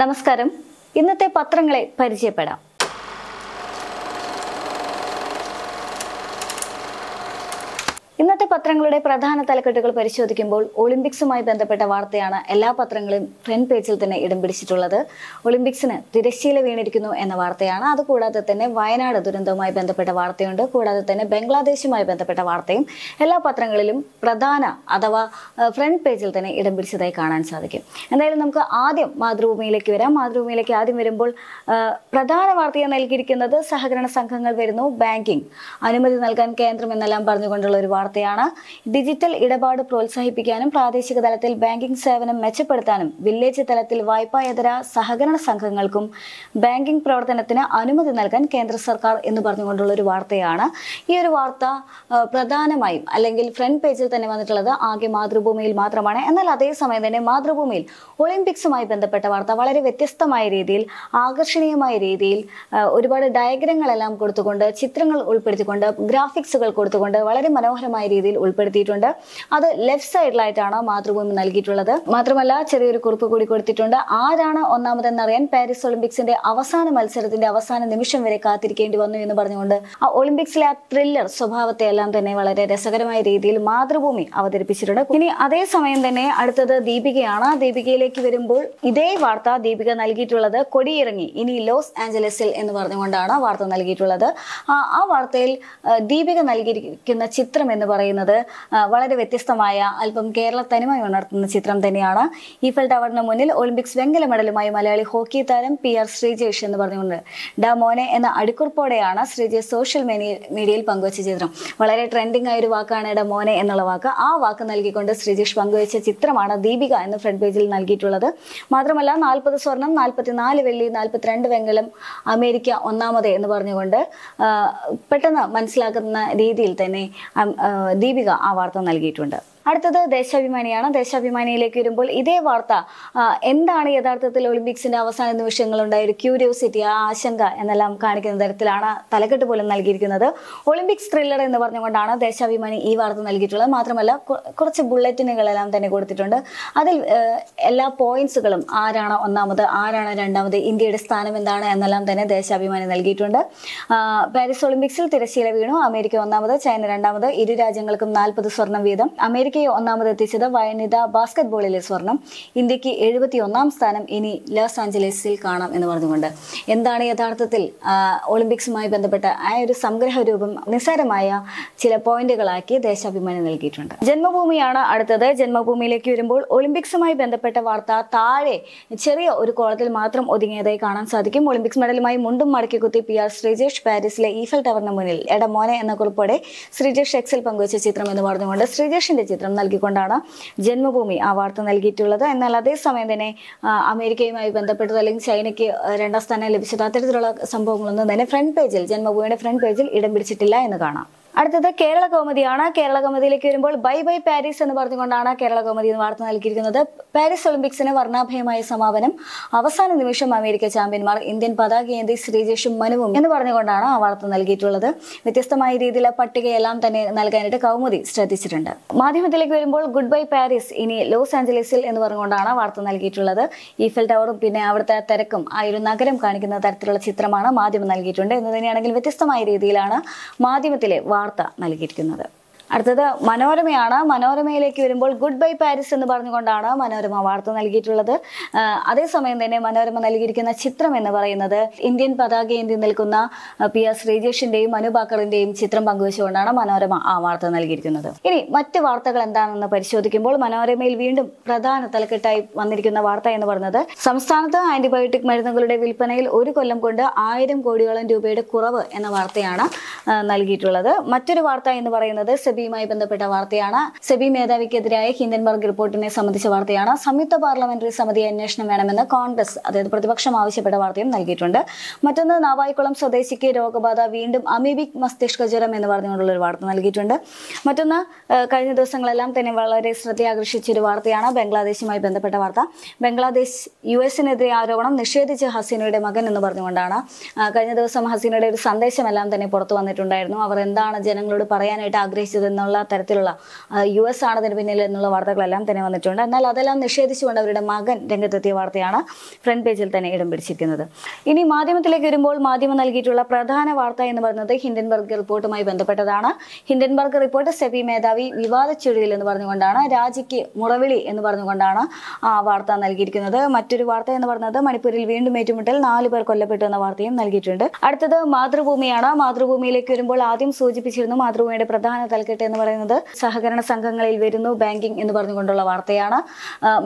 നമസ്കാരം ഇന്നത്തെ പത്രങ്ങളെ പരിചയപ്പെടാം ഇന്നത്തെ പത്രങ്ങളുടെ പ്രധാന തലക്കെട്ടുകൾ പരിശോധിക്കുമ്പോൾ ഒളിമ്പിക്സുമായി ബന്ധപ്പെട്ട വാർത്തയാണ് എല്ലാ പത്രങ്ങളും ഫ്രണ്ട് പേജിൽ തന്നെ ഇടം പിടിച്ചിട്ടുള്ളത് ഒളിമ്പിക്സിന് തിരശ്ശീല വീണിരിക്കുന്നു എന്ന വാർത്തയാണ് അതുകൂടാതെ തന്നെ വയനാട് ദുരന്തവുമായി ബന്ധപ്പെട്ട വാർത്തയുണ്ട് കൂടാതെ തന്നെ ബംഗ്ലാദേശുമായി ബന്ധപ്പെട്ട വാർത്തയും എല്ലാ പത്രങ്ങളിലും പ്രധാന അഥവാ ഫ്രണ്ട് പേജിൽ തന്നെ ഇടം പിടിച്ചതായി കാണാൻ സാധിക്കും എന്തായാലും നമുക്ക് ആദ്യം മാതൃഭൂമിയിലേക്ക് വരാം മാതൃഭൂമിയിലേക്ക് ആദ്യം വരുമ്പോൾ പ്രധാന വാർത്തയെ നൽകിയിരിക്കുന്നത് സഹകരണ സംഘങ്ങൾ വരുന്നു ബാങ്കിംഗ് അനുമതി നൽകാൻ കേന്ദ്രം എന്നെല്ലാം പറഞ്ഞുകൊണ്ടുള്ള ഒരു വാർത്ത വാർത്തയാണ് ഡിജിറ്റൽ ഇടപാട് പ്രോത്സാഹിപ്പിക്കാനും പ്രാദേശിക തലത്തിൽ ബാങ്കിംഗ് സേവനം മെച്ചപ്പെടുത്താനും വില്ലേജ് തലത്തിൽ വായ്പായതര സഹകരണ സംഘങ്ങൾക്കും ബാങ്കിംഗ് പ്രവർത്തനത്തിന് അനുമതി നൽകാൻ കേന്ദ്ര സർക്കാർ എന്ന് പറഞ്ഞുകൊണ്ടുള്ള ഒരു വാർത്തയാണ് ഈ ഒരു വാർത്ത പ്രധാനമായും അല്ലെങ്കിൽ ഫ്രണ്ട് പേജിൽ തന്നെ വന്നിട്ടുള്ളത് ആകെ മാതൃഭൂമിയിൽ മാത്രമാണ് എന്നാൽ അതേസമയം തന്നെ മാതൃഭൂമിയിൽ ഒളിമ്പിക്സുമായി ബന്ധപ്പെട്ട വാർത്ത വളരെ വ്യത്യസ്തമായ രീതിയിൽ ആകർഷണീയമായ രീതിയിൽ ഒരുപാട് ഡയഗ്രങ്ങളെല്ലാം കൊടുത്തുകൊണ്ട് ചിത്രങ്ങൾ ഉൾപ്പെടുത്തിക്കൊണ്ട് ഗ്രാഫിക്സുകൾ കൊടുത്തുകൊണ്ട് വളരെ മനോഹരമായ രീതിയിൽ ഉൾപ്പെടുത്തിയിട്ടുണ്ട് അത് ലെഫ്റ്റ് സൈഡിലായിട്ടാണ് മാതൃഭൂമി നൽകിയിട്ടുള്ളത് മാത്രമല്ല ചെറിയൊരു കുറിപ്പ് കൂടി കൊടുത്തിട്ടുണ്ട് ആരാണ് ഒന്നാമതെന്നറിയാൻ പാരീസ് ഒളിമ്പിക്സിന്റെ അവസാന മത്സരത്തിന്റെ അവസാന നിമിഷം വരെ കാത്തിരിക്കേണ്ടി വന്നു എന്ന് പറഞ്ഞുകൊണ്ട് ആ ഒളിമ്പിക്സിലെ ആ ത്രില്ലർ സ്വഭാവത്തെ എല്ലാം തന്നെ വളരെ രസകരമായ രീതിയിൽ മാതൃഭൂമി അവതരിപ്പിച്ചിട്ടുണ്ട് ഇനി അതേസമയം തന്നെ അടുത്തത് ദീപികയാണ് ദീപികയിലേക്ക് വരുമ്പോൾ ഇതേ വാർത്ത ദീപിക നൽകിയിട്ടുള്ളത് കൊടിയിറങ്ങി ഇനി ലോസ് ആഞ്ചലസിൽ എന്ന് പറഞ്ഞുകൊണ്ടാണ് വാർത്ത നൽകിയിട്ടുള്ളത് ആ വാർത്തയിൽ ദീപിക നൽകിയിരിക്കുന്ന ചിത്രം എന്ന് പറയുന്നത് വളരെ വ്യത്യസ്തമായ അല്പം കേരള തനിമ ഉണർത്തുന്ന ചിത്രം തന്നെയാണ് ഈഫൽ ടവറിന് മുന്നിൽ ഒളിമ്പിക്സ് വെങ്കല മെഡലുമായി മലയാളി ഹോക്കി താരം പി ആർ ശ്രീജേഷ് എന്ന് പറഞ്ഞുകൊണ്ട് ഡാമോനെ എന്ന അടിക്കുറിപ്പോടെയാണ് ശ്രീജേഷ് സോഷ്യൽ മീഡിയയിൽ പങ്കുവച്ച ചിത്രം വളരെ ട്രെൻഡിംഗ് ആയ ഒരു വാക്കാണ് ഡാമോനെ എന്നുള്ള വാക്ക് ആ വാക്ക് നൽകിക്കൊണ്ട് ശ്രീജേഷ് പങ്കുവച്ച ചിത്രമാണ് ദീപിക എന്ന ഫ്രണ്ട് പേജിൽ നൽകിയിട്ടുള്ളത് മാത്രമല്ല നാൽപ്പത് സ്വർണം നാൽപ്പത്തിനാല് വെള്ളി നാൽപ്പത്തിരണ്ട് വെങ്കലം അമേരിക്ക ഒന്നാമത് എന്ന് പറഞ്ഞുകൊണ്ട് പെട്ടെന്ന് മനസ്സിലാക്കുന്ന രീതിയിൽ തന്നെ ദീപിക ആ വാർത്ത നൽകിയിട്ടുണ്ട് അടുത്തത് ദേശാഭിമാനിയാണ് ദേശാഭിമാനിയിലേക്ക് വരുമ്പോൾ ഇതേ വാർത്ത എന്താണ് യഥാർത്ഥത്തിൽ ഒളിമ്പിക്സിന്റെ അവസാന ഉണ്ടായ ഒരു ക്യൂരിയോസിറ്റി ആ ആശങ്ക എന്നെല്ലാം കാണിക്കുന്ന തരത്തിലാണ് തലക്കെട്ട് പോലും നൽകിയിരിക്കുന്നത് ഒളിമ്പിക്സ് ത്രില്ലർ എന്ന് പറഞ്ഞുകൊണ്ടാണ് ദേശാഭിമാനി ഈ വാർത്ത നൽകിയിട്ടുള്ളത് മാത്രമല്ല കുറച്ച് ബുള്ളറ്റിനുകളെല്ലാം തന്നെ കൊടുത്തിട്ടുണ്ട് അതിൽ എല്ലാ പോയിന്റ്സുകളും ആരാണ് ഒന്നാമത് ആരാണ് രണ്ടാമത് ഇന്ത്യയുടെ സ്ഥാനം എന്താണ് എന്നെല്ലാം തന്നെ ദേശാഭിമാനി നൽകിയിട്ടുണ്ട് പാരീസ് ഒളിമ്പിക്സിൽ തിരശ്ശീല വീണു അമേരിക്ക ഒന്നാമത് ചൈന രണ്ടാമത് ഇരു രാജ്യങ്ങൾക്കും നാൽപ്പത് സ്വർണം വീതം അമേരിക്ക അമേരിക്കയെ ഒന്നാമതെത്തിച്ചത് വനിതാ ബാസ്കറ്റ്ബോളിലെ സ്വർണം ഇന്ത്യക്ക് എഴുപത്തി ഒന്നാം സ്ഥാനം ഇനി ലോസ് ആഞ്ചലസിൽ കാണാം എന്ന് പറഞ്ഞുകൊണ്ട് എന്താണ് യഥാർത്ഥത്തിൽ ഒളിമ്പിക്സുമായി ബന്ധപ്പെട്ട ആ ഒരു സംഗ്രഹ രൂപം നിസ്സാരമായ ചില പോയിന്റുകളാക്കി ദേശാഭിമാനി നൽകിയിട്ടുണ്ട് ജന്മഭൂമിയാണ് അടുത്തത് ജന്മഭൂമിയിലേക്ക് വരുമ്പോൾ ഒളിമ്പിക്സുമായി ബന്ധപ്പെട്ട വാർത്ത താഴെ ചെറിയ ഒരു കോളത്തിൽ മാത്രം ഒതുങ്ങിയതായി കാണാൻ സാധിക്കും ഒളിമ്പിക്സ് മെഡലുമായി മുണ്ടും മടക്കി കുത്തി പി ആർ ശ്രീജേഷ് പാരീസിലെ ഈഫൽ ടവറിന് മുന്നിൽ എടമോനെ എന്ന കുറിപ്പോടെ ശ്രീജേഷ് എക്സിൽ പങ്കുവച്ച ചിത്രം എന്ന് പറഞ്ഞുകൊണ്ട് ശ്രീജേഷിന്റെ ചിത്രം ചിത്രം നൽകിക്കൊണ്ടാണ് ജന്മഭൂമി അവാർഡ് നൽകിയിട്ടുള്ളത് എന്നാൽ അതേസമയം തന്നെ അമേരിക്കയുമായി ബന്ധപ്പെട്ടത് അല്ലെങ്കിൽ ചൈനയ്ക്ക് രണ്ടാം സ്ഥാനം ലഭിച്ചത് അത്തരത്തിലുള്ള സംഭവങ്ങളൊന്നും തന്നെ ഫ്രണ്ട് പേജിൽ ജന്മഭൂമിയുടെ ഫ്രണ്ട് പേജിൽ ഇടം പിടിച്ചിട്ടില്ല എന്ന് കാണാം അടുത്തത് കേരള കൗമുദിയാണ് കേരള കൗമുദിയിലേക്ക് വരുമ്പോൾ ബൈ ബൈ പാരീസ് എന്ന് പറഞ്ഞുകൊണ്ടാണ് കേരള കൗമുദി എന്ന് വാർത്ത നൽകിയിരിക്കുന്നത് പാരീസ് ഒളിമ്പിക്സിന് വർണ്ണാഭയമായ സമാപനം അവസാന നിമിഷം അമേരിക്ക ചാമ്പ്യന്മാർ ഇന്ത്യൻ പതാകയേന്തി ശ്രീജേഷും മനുവും എന്ന് പറഞ്ഞുകൊണ്ടാണ് ആ വാർത്ത നൽകിയിട്ടുള്ളത് വ്യത്യസ്തമായ രീതിയിലെ പട്ടികയെല്ലാം തന്നെ നൽകാനായിട്ട് കൗമുദി ശ്രദ്ധിച്ചിട്ടുണ്ട് മാധ്യമത്തിലേക്ക് വരുമ്പോൾ ഗുഡ് ബൈ പാരീസ് ഇനി ലോസ് ആഞ്ചലസിൽ എന്ന് പറഞ്ഞുകൊണ്ടാണ് വാർത്ത നൽകിയിട്ടുള്ളത് ഈഫൽ ടവറും പിന്നെ അവിടുത്തെ തിരക്കും ആ ഒരു നഗരം കാണിക്കുന്ന തരത്തിലുള്ള ചിത്രമാണ് മാധ്യമം നൽകിയിട്ടുണ്ട് എന്ന് തന്നെയാണെങ്കിൽ വ്യത്യസ്തമായ രീതിയിലാണ് മാധ്യമത്തിലെ വാർത്ത വാർത്ത നൽകിയിരിക്കുന്നത് അടുത്തത് മനോരമയാണ് മനോരമയിലേക്ക് വരുമ്പോൾ ഗുഡ് ബൈ പാരീസ് എന്ന് പറഞ്ഞുകൊണ്ടാണ് മനോരമ വാർത്ത നൽകിയിട്ടുള്ളത് അതേസമയം തന്നെ മനോരമ നൽകിയിരിക്കുന്ന ചിത്രം എന്ന് പറയുന്നത് ഇന്ത്യൻ ഏന്തി നിൽക്കുന്ന പി ആർ ശ്രീജേഷിന്റെയും അനുബാക്കറിന്റെയും ചിത്രം പങ്കുവച്ചുകൊണ്ടാണ് മനോരമ ആ വാർത്ത നൽകിയിരിക്കുന്നത് ഇനി മറ്റ് വാർത്തകൾ എന്താണെന്ന് പരിശോധിക്കുമ്പോൾ മനോരമയിൽ വീണ്ടും പ്രധാന തലക്കെട്ടായി വന്നിരിക്കുന്ന വാർത്ത എന്ന് പറഞ്ഞത് സംസ്ഥാനത്ത് ആന്റിബയോട്ടിക് മരുന്നുകളുടെ വിൽപ്പനയിൽ ഒരു കൊല്ലം കൊണ്ട് ആയിരം കോടിയോളം രൂപയുടെ കുറവ് എന്ന വാർത്തയാണ് നൽകിയിട്ടുള്ളത് മറ്റൊരു വാർത്ത എന്ന് പറയുന്നത് സെബിയുമായി ബന്ധപ്പെട്ട വാർത്തയാണ് സെബി മേധാവിക്കെതിരായ ഹിൻഡൻബർഗ് റിപ്പോർട്ടിനെ സംബന്ധിച്ച വാർത്തയാണ് സംയുക്ത പാർലമെന്ററി സമിതി അന്വേഷണം വേണമെന്ന് കോൺഗ്രസ് അതായത് പ്രതിപക്ഷം ആവശ്യപ്പെട്ട വാർത്തയും നൽകിയിട്ടുണ്ട് മറ്റൊന്ന് നാവായിക്കുളം സ്വദേശിക്ക് രോഗബാധ വീണ്ടും അമീബിക് മസ്തിഷ്ക ജ്വരം എന്ന് പറഞ്ഞുകൊണ്ടുള്ള ഒരു വാർത്ത നൽകിയിട്ടുണ്ട് മറ്റൊന്ന് കഴിഞ്ഞ ദിവസങ്ങളെല്ലാം തന്നെ വളരെ ശ്രദ്ധയാകർഷിച്ച ഒരു വാർത്തയാണ് ബംഗ്ലാദേശുമായി ബന്ധപ്പെട്ട വാർത്ത ബംഗ്ലാദേശ് യു എസിനെതിരെ ആരോപണം നിഷേധിച്ച് ഹസീനയുടെ മകൻ എന്ന് പറഞ്ഞുകൊണ്ടാണ് കഴിഞ്ഞ ദിവസം ഹസീനയുടെ ഒരു സന്ദേശമെല്ലാം തന്നെ പുറത്തു വന്നിട്ടുണ്ടായിരുന്നു അവർ എന്താണ് ജനങ്ങളോട് പറയാനായിട്ട് ആഗ്രഹിച്ചത് എന്നുള്ള തരത്തിലുള്ള യു എസ് ആണ് അതിന് പിന്നിൽ എന്നുള്ള വാർത്തകളെല്ലാം തന്നെ വന്നിട്ടുണ്ട് എന്നാൽ അതെല്ലാം നിഷേധിച്ചുകൊണ്ട് അവരുടെ മകൻ രംഗത്തെത്തിയ വാർത്തയാണ് ഫ്രണ്ട് പേജിൽ തന്നെ ഇടം പിടിച്ചിരിക്കുന്നത് ഇനി മാധ്യമത്തിലേക്ക് വരുമ്പോൾ മാധ്യമം നൽകിയിട്ടുള്ള പ്രധാന വാർത്ത എന്ന് പറയുന്നത് ഹിൻഡൻബർഗ് റിപ്പോർട്ടുമായി ബന്ധപ്പെട്ടതാണ് ഹിൻഡൻബർഗ് റിപ്പോർട്ട് സെബി മേധാവി വിവാദ ചുഴിയിൽ എന്ന് പറഞ്ഞുകൊണ്ടാണ് രാജിക്ക് മുറവിളി എന്ന് പറഞ്ഞുകൊണ്ടാണ് ആ വാർത്ത നൽകിയിരിക്കുന്നത് മറ്റൊരു വാർത്ത എന്ന് പറഞ്ഞത് മണിപ്പൂരിൽ വീണ്ടും ഏറ്റുമുട്ടൽ നാല് പേർ കൊല്ലപ്പെട്ടു എന്ന വാർത്തയും നൽകിയിട്ടുണ്ട് അടുത്തത് മാതൃഭൂമിയാണ് മാതൃഭൂമിയിലേക്ക് വരുമ്പോൾ ആദ്യം സൂചിപ്പിച്ചിരുന്നു മാതൃഭൂമിയുടെ പ്രധാന തലക്കെട്ട് പറയട്ടെ എന്ന് പറയുന്നത് സഹകരണ സംഘങ്ങളിൽ വരുന്നു ബാങ്കിംഗ് എന്ന് പറഞ്ഞുകൊണ്ടുള്ള വാർത്തയാണ്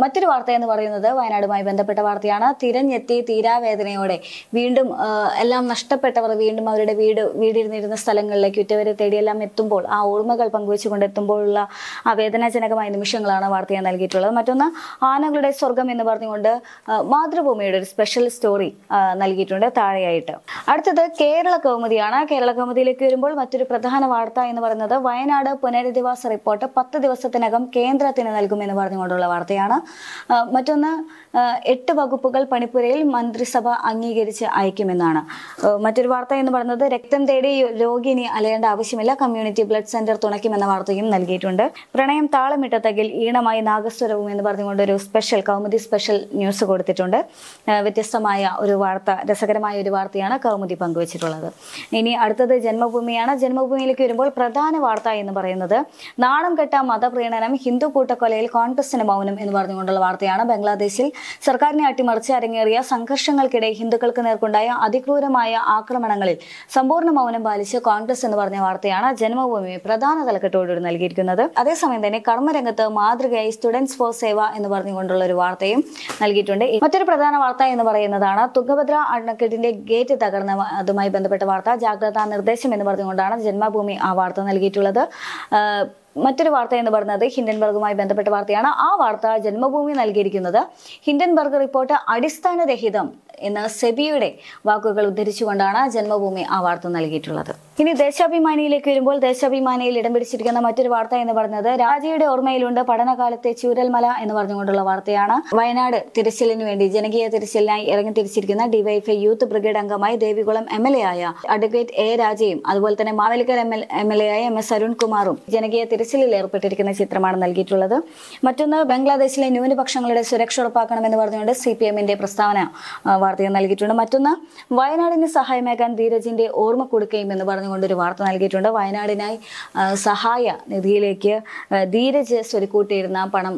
മറ്റൊരു വാർത്ത എന്ന് പറയുന്നത് വയനാടുമായി ബന്ധപ്പെട്ട വാർത്തയാണ് തിരഞ്ഞെത്തി തീരാവേദനയോടെ വീണ്ടും എല്ലാം നഷ്ടപ്പെട്ടവർ വീണ്ടും അവരുടെ വീട് വീടിരുന്നിരുന്ന സ്ഥലങ്ങളിലേക്ക് ഉറ്റവരെ തേടിയെല്ലാം എത്തുമ്പോൾ ആ ഓർമ്മകൾ പങ്കുവെച്ചുകൊണ്ട് എത്തുമ്പോഴുള്ള ആ വേദനാജനകമായ നിമിഷങ്ങളാണ് വാർത്ത ഞാൻ നൽകിയിട്ടുള്ളത് മറ്റൊന്ന് ആനകളുടെ സ്വർഗം എന്ന് പറഞ്ഞുകൊണ്ട് മാതൃഭൂമിയുടെ ഒരു സ്പെഷ്യൽ സ്റ്റോറി നൽകിയിട്ടുണ്ട് താഴെയായിട്ട് അടുത്തത് കേരള കൗമുദിയാണ് കേരള കൗമുദിയിലേക്ക് വരുമ്പോൾ മറ്റൊരു പ്രധാന വാർത്ത എന്ന് പറയുന്നത് വയനാട് വയനാട് പുനരധിവാസ റിപ്പോർട്ട് പത്ത് ദിവസത്തിനകം കേന്ദ്രത്തിന് നൽകുമെന്ന് പറഞ്ഞുകൊണ്ടുള്ള വാർത്തയാണ് മറ്റൊന്ന് എട്ട് വകുപ്പുകൾ പണിപ്പുരയിൽ മന്ത്രിസഭ അംഗീകരിച്ച് അയക്കുമെന്നാണ് മറ്റൊരു വാർത്ത എന്ന് പറഞ്ഞത് രക്തം തേടി രോഗിനി അലയേണ്ട ആവശ്യമില്ല കമ്മ്യൂണിറ്റി ബ്ലഡ് സെന്റർ തുണയ്ക്കുമെന്ന വാർത്തയും നൽകിയിട്ടുണ്ട് പ്രണയം താളമിട്ടത്തെങ്കിൽ ഈണമായി നാഗസ്വരവും എന്ന് പറഞ്ഞുകൊണ്ട് ഒരു സ്പെഷ്യൽ കൗമുദി സ്പെഷ്യൽ ന്യൂസ് കൊടുത്തിട്ടുണ്ട് വ്യത്യസ്തമായ ഒരു വാർത്ത രസകരമായ ഒരു വാർത്തയാണ് കൗമുദി പങ്കുവച്ചിട്ടുള്ളത് ഇനി അടുത്തത് ജന്മഭൂമിയാണ് ജന്മഭൂമിയിലേക്ക് വരുമ്പോൾ പ്രധാന വാർത്ത എന്ന് എന്ന് പറയുന്നത് നാണം കെട്ട മതപ്രീണനം ഹിന്ദു കൂട്ടക്കൊലയിൽ കോൺഗ്രസിന് മൗനം എന്ന് പറഞ്ഞുകൊണ്ടുള്ള വാർത്തയാണ് ബംഗ്ലാദേശിൽ സർക്കാരിനെ അട്ടിമറിച്ച് അരങ്ങേറിയ സംഘർഷങ്ങൾക്കിടെ ഹിന്ദുക്കൾക്ക് നേർക്കുണ്ടായ അതിക്രൂരമായ ആക്രമണങ്ങളിൽ സമ്പൂർണ്ണ മൗനം പാലിച്ച് കോൺഗ്രസ് എന്ന് പറഞ്ഞ വാർത്തയാണ് ജന്മഭൂമി പ്രധാന തലക്കെട്ടോടുകൂടി നൽകിയിരിക്കുന്നത് അതേസമയം തന്നെ കർമ്മരംഗത്ത് മാതൃകയായി സ്റ്റുഡൻസ് ഫോർ സേവ എന്ന് പറഞ്ഞുകൊണ്ടുള്ള ഒരു വാർത്തയും നൽകിയിട്ടുണ്ട് മറ്റൊരു പ്രധാന വാർത്ത എന്ന് പറയുന്നതാണ് തുങ്കഭദ്ര അണക്കെട്ടിന്റെ ഗേറ്റ് തകർന്ന അതുമായി ബന്ധപ്പെട്ട വാർത്ത ജാഗ്രതാ നിർദ്ദേശം എന്ന് പറഞ്ഞുകൊണ്ടാണ് ജന്മഭൂമി ആ വാർത്ത നൽകിയിട്ടുള്ളത് മറ്റൊരു വാർത്ത എന്ന് പറയുന്നത് ഹിൻഡൻബർഗുമായി ബന്ധപ്പെട്ട വാർത്തയാണ് ആ വാർത്ത ജന്മഭൂമി നൽകിയിരിക്കുന്നത് ഹിൻഡൻബർഗ് റിപ്പോർട്ട് അടിസ്ഥാനരഹിതം എന്ന സെബിയുടെ വാക്കുകൾ ഉദ്ധരിച്ചുകൊണ്ടാണ് ജന്മഭൂമി ആ വാർത്ത നൽകിയിട്ടുള്ളത് ഇനി ദേശാഭിമാനിയിലേക്ക് വരുമ്പോൾ ദേശാഭിമാനിയിൽ ഇടം പിടിച്ചിരിക്കുന്ന മറ്റൊരു വാർത്ത എന്ന് പറഞ്ഞത് രാജയുടെ ഓർമ്മയിലുണ്ട് പഠനകാലത്തെ ചൂരൽമല എന്ന് പറഞ്ഞുകൊണ്ടുള്ള വാർത്തയാണ് വയനാട് തിരച്ചിലിന് വേണ്ടി ജനകീയ തിരച്ചിലിനായി ഇറങ്ങി തിരിച്ചിരിക്കുന്ന ഡിവൈഎഫ്ഐ യൂത്ത് ബ്രിഗേഡ് അംഗമായി ദേവികുളം എം എൽ എ ആയ അഡ്വക്കേറ്റ് എ രാജയും അതുപോലെ തന്നെ Mavelikkara M L M L A ആയ എം എസ് അരുൺകുമാറും ജനകീയ തിരച്ചിലിൽ ഏർപ്പെട്ടിരിക്കുന്ന ചിത്രമാണ് നൽകിയിട്ടുള്ളത് മറ്റൊന്ന് ബംഗ്ലാദേശിലെ ന്യൂനപക്ഷങ്ങളുടെ സുരക്ഷ ഉറപ്പാക്കണമെന്ന് പറഞ്ഞുകൊണ്ട് സി പി എമ്മിന്റെ പ്രസ്താവന വാർത്തയെ നൽകിയിട്ടുണ്ട് മറ്റൊന്ന് വയനാടിന് സഹായമേകാൻ ധീരജിന്റെ ഓർമ്മ കൊടുക്കുകയും എന്ന് ഒരു വാർത്ത നൽകിയിട്ടുണ്ട് വയനാടിനായി സഹായ നിധിയിലേക്ക് ധീരജ് സ്വരുക്കൂട്ടിയിരുന്ന പണം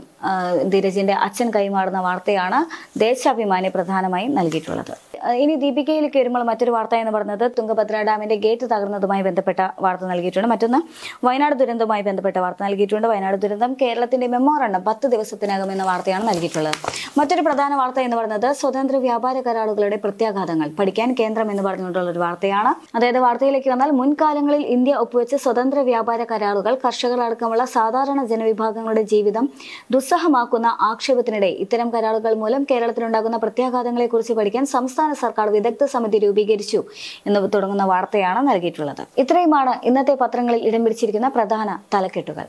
ധീരജിന്റെ അച്ഛൻ കൈമാറുന്ന വാർത്തയാണ് ദേശാഭിമാനി പ്രധാനമായും നൽകിയിട്ടുള്ളത് ഇനി ദീപികയിലേക്ക് വരുമ്പോൾ മറ്റൊരു വാർത്ത എന്ന് പറയുന്നത് തുങ്കഭദ്ര ഡാമിന്റെ ഗേറ്റ് തകർന്നതുമായി ബന്ധപ്പെട്ട വാർത്ത നൽകിയിട്ടുണ്ട് മറ്റൊന്ന് വയനാട് ദുരന്തവുമായി ബന്ധപ്പെട്ട വാർത്ത നൽകിയിട്ടുണ്ട് വയനാട് ദുരന്തം കേരളത്തിന്റെ മെമ്മോറണ്ടം പത്ത് ദിവസത്തിനകം എന്ന വാർത്തയാണ് നൽകിയിട്ടുള്ളത് മറ്റൊരു പ്രധാന വാർത്ത എന്ന് പറയുന്നത് സ്വതന്ത്ര വ്യാപാര കരാറുകളുടെ പ്രത്യാഘാതങ്ങൾ പഠിക്കാൻ കേന്ദ്രം എന്ന് പറഞ്ഞുകൊണ്ടുള്ള ഒരു വാർത്തയാണ് അതായത് വാർത്തയിലേക്ക് വന്നാൽ മുൻകാലങ്ങളിൽ ഇന്ത്യ ഒപ്പുവെച്ച സ്വതന്ത്ര വ്യാപാര കരാറുകൾ കർഷകർ അടക്കമുള്ള സാധാരണ ജനവിഭാഗങ്ങളുടെ ജീവിതം ദുസ്സഹമാക്കുന്ന ആക്ഷേപത്തിനിടെ ഇത്തരം കരാറുകൾ മൂലം കേരളത്തിലുണ്ടാകുന്ന പ്രത്യാഘാതങ്ങളെക്കുറിച്ച് പഠിക്കാൻ സംസ്ഥാന സംസ്ഥാന സർക്കാർ വിദഗ്ധ സമിതി രൂപീകരിച്ചു എന്ന് തുടങ്ങുന്ന വാർത്തയാണ് നൽകിയിട്ടുള്ളത് ഇത്രയുമാണ് ഇന്നത്തെ പത്രങ്ങളിൽ ഇടം പിടിച്ചിരിക്കുന്ന പ്രധാന തലക്കെട്ടുകൾ